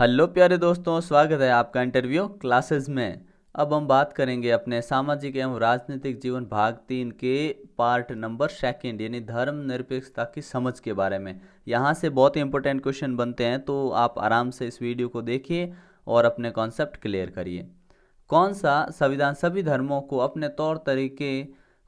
hello प्यारे दोस्तों स्वागत है आपका इंटरव्यू क्लासेस में अब हम बात करेंगे अपने सामाजिक एवं राजनीतिक जीवन भाग तीन के पार्ट नंबर सेकंड यानी धर्म निरपेक्षता की समझ के बारे में यहाँ से बहुत ही इंपॉर्टेंट क्वेश्चन बनते हैं तो आप आराम से इस वीडियो को देखिए और अपने कॉन्सेप्ट क्लियर करिए कौन सा संविधान सभी धर्मों को अपने तौर तरीके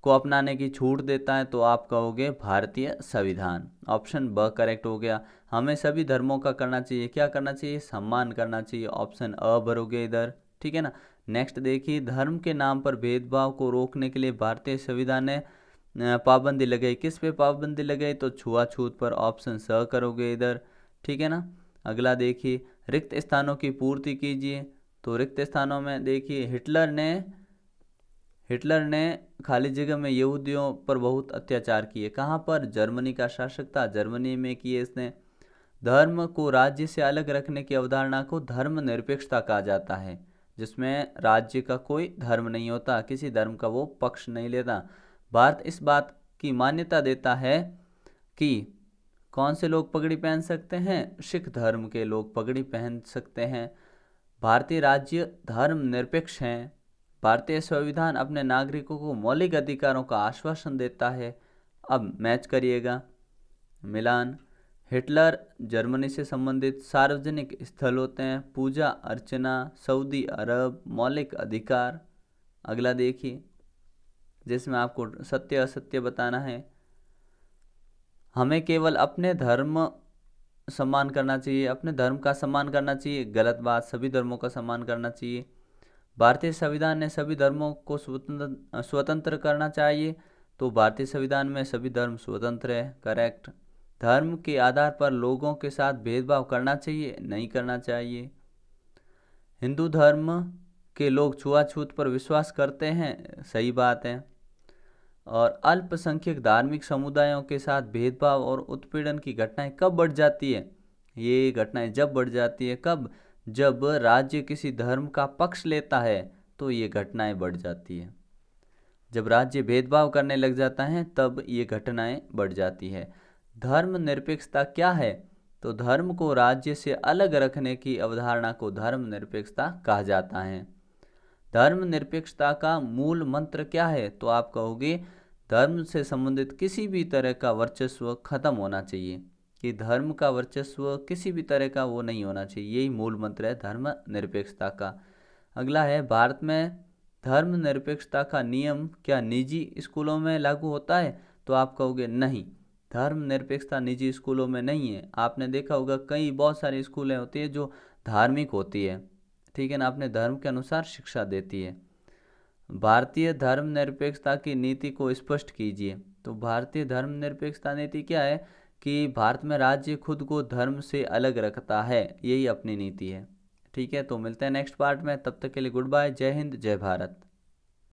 को अपनाने की छूट देता है तो आप कहोगे भारतीय संविधान ऑप्शन ब करेक्ट हो गया हमें सभी धर्मों का करना चाहिए क्या करना चाहिए सम्मान करना चाहिए ऑप्शन अ भरोगे इधर ठीक है ना नेक्स्ट देखिए धर्म के नाम पर भेदभाव को रोकने के लिए भारतीय संविधान ने पाबंदी लगाई किस पे पाबंदी लगाई तो छुआछूत पर ऑप्शन स करोगे इधर ठीक है ना अगला देखिए रिक्त स्थानों की पूर्ति कीजिए तो रिक्त स्थानों में देखिए हिटलर ने हिटलर ने खाली जगह में यहूदियों पर बहुत अत्याचार किए कहाँ पर जर्मनी का शासक था जर्मनी में किए इसने धर्म को राज्य से अलग रखने की अवधारणा को धर्म निरपेक्षता कहा जाता है जिसमें राज्य का कोई धर्म नहीं होता किसी धर्म का वो पक्ष नहीं लेता भारत इस बात की मान्यता देता है कि कौन से लोग पगड़ी पहन सकते हैं सिख धर्म के लोग पगड़ी पहन सकते हैं भारतीय राज्य धर्म निरपेक्ष हैं भारतीय संविधान अपने नागरिकों को मौलिक अधिकारों का आश्वासन देता है अब मैच करिएगा मिलान हिटलर जर्मनी से संबंधित सार्वजनिक स्थल होते हैं पूजा अर्चना सऊदी अरब मौलिक अधिकार अगला देखिए जिसमें आपको सत्य असत्य बताना है हमें केवल अपने धर्म सम्मान करना चाहिए अपने धर्म का सम्मान करना चाहिए गलत बात सभी धर्मों का सम्मान करना चाहिए भारतीय संविधान ने सभी धर्मों को स्वतंत्र स्वतंत्र करना चाहिए तो भारतीय संविधान में सभी धर्म स्वतंत्र है करेक्ट धर्म के आधार पर लोगों के साथ भेदभाव करना चाहिए नहीं करना चाहिए हिंदू धर्म के लोग छुआछूत पर विश्वास करते हैं सही बात है और अल्पसंख्यक धार्मिक समुदायों के साथ भेदभाव और उत्पीड़न की घटनाएं कब बढ़ जाती है ये घटनाएं जब बढ़ जाती है कब जब राज्य किसी धर्म का पक्ष लेता है तो ये घटनाएं बढ़ जाती है जब राज्य भेदभाव करने लग जाता है तब ये घटनाएं बढ़ जाती है धर्म निरपेक्षता क्या है तो धर्म को राज्य से अलग रखने की अवधारणा को धर्म निरपेक्षता कहा जाता है धर्म निरपेक्षता का मूल मंत्र क्या है तो आप कहोगे धर्म से संबंधित किसी भी तरह का वर्चस्व खत्म होना चाहिए कि धर्म का वर्चस्व किसी भी तरह का वो नहीं होना चाहिए यही मूल मंत्र है धर्म निरपेक्षता का अगला है भारत में धर्म निरपेक्षता का नियम क्या निजी स्कूलों में लागू होता है तो आप कहोगे नहीं धर्म निरपेक्षता निजी स्कूलों में नहीं है आपने देखा होगा कई बहुत सारी स्कूलें होती है जो धार्मिक होती है ठीक है ना आपने धर्म के अनुसार शिक्षा देती है भारतीय धर्म निरपेक्षता की नीति को स्पष्ट कीजिए तो भारतीय धर्म निरपेक्षता नीति क्या है कि भारत में राज्य खुद को धर्म से अलग रखता है यही अपनी नीति है ठीक है तो मिलते हैं नेक्स्ट पार्ट में तब तक के लिए गुड बाय जय हिंद जय भारत